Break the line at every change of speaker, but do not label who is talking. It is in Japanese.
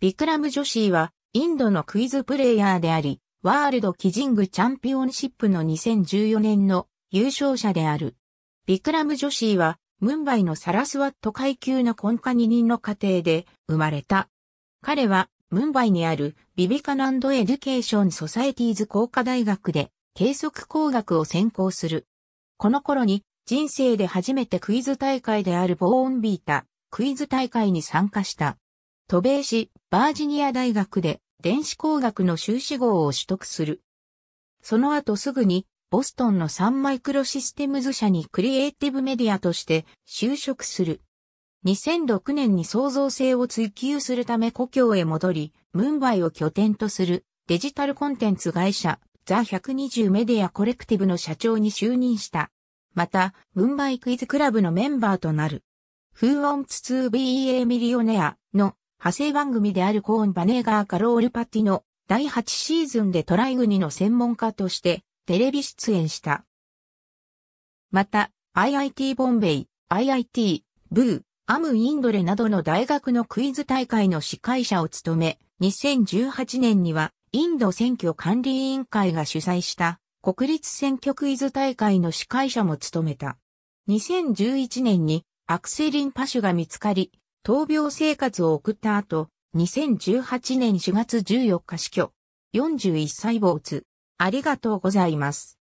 ビクラム・ジョシ
ーは、インドのクイズプレイヤーであり、ワールド・キジング・チャンピオンシップの2014年の優勝者である。ビクラム・ジョシーは、ムンバイのサラスワット階級の根下。二人の家庭で生まれた。彼は、ムンバイにあるビビカナンド・エデュケーション・ソサエティーズ工科大学で計測工学を専攻する。この頃に人生で初めてクイズ大会であるボーンビータ、クイズ大会に参加した。渡米し、バージニア大学で電子工学の修士号を取得する。その後すぐにボストンのサンマイクロシステムズ社にクリエイティブメディアとして就職する。2006年に創造性を追求するため故郷へ戻り、ムンバイを拠点とするデジタルコンテンツ会社ザ120メディアコレクティブの社長に就任した。また、ムンバイクイズクラブのメンバーとなる。フーオンツツービミリオネアの派生番組であるコーン・バネーガー・カロール・パティの第8シーズンでトライグニの専門家としてテレビ出演した。また、IIT ボンベイ、IIT、ブー、アム・インドレなどの大学のクイズ大会の司会者を務め、2018年にはインド選挙管理委員会が主催した国立選挙クイズ大会の司会者も務めた。2011年にアクセリン・パシュが見つかり、闘病生活を送った後、2018年4月14日死去。41歳坊主。ありがとうございます。